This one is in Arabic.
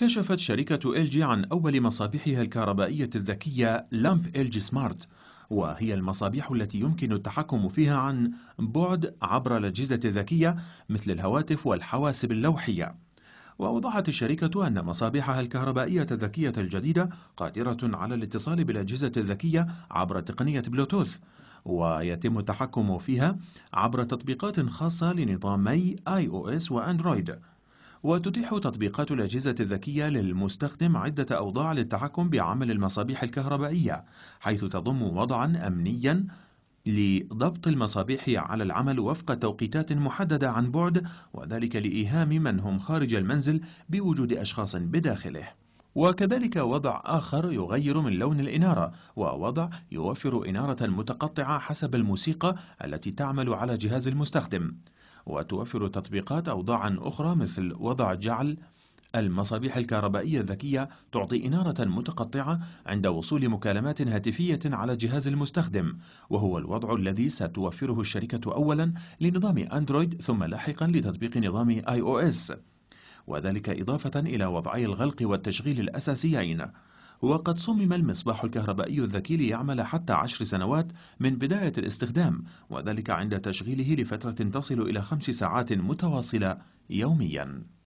كشفت شركة ال جي عن أول مصابيحها الكهربائية الذكية لامب ال جي سمارت وهي المصابيح التي يمكن التحكم فيها عن بعد عبر الأجهزة الذكية مثل الهواتف والحواسب اللوحية وأوضحت الشركة أن مصابيحها الكهربائية الذكية الجديدة قادرة على الاتصال بالأجهزة الذكية عبر تقنية بلوتوث ويتم التحكم فيها عبر تطبيقات خاصة لنظامي iOS وأندرويد وتتيح تطبيقات الأجهزة الذكية للمستخدم عدة أوضاع للتحكم بعمل المصابيح الكهربائية حيث تضم وضعا أمنيا لضبط المصابيح على العمل وفق توقيتات محددة عن بعد وذلك لإيهام من هم خارج المنزل بوجود أشخاص بداخله وكذلك وضع آخر يغير من لون الإنارة ووضع يوفر إنارة متقطعة حسب الموسيقى التي تعمل على جهاز المستخدم وتوفر التطبيقات أوضاعا أخرى مثل وضع جعل المصابيح الكهربائية الذكية تعطي إنارة متقطعة عند وصول مكالمات هاتفية على جهاز المستخدم وهو الوضع الذي ستوفره الشركة أولا لنظام أندرويد ثم لاحقا لتطبيق نظام آي أو إس وذلك إضافة إلى وضعي الغلق والتشغيل الأساسيين وقد صمم المصباح الكهربائي الذكي ليعمل حتى عشر سنوات من بداية الاستخدام وذلك عند تشغيله لفترة تصل إلى خمس ساعات متواصلة يومياً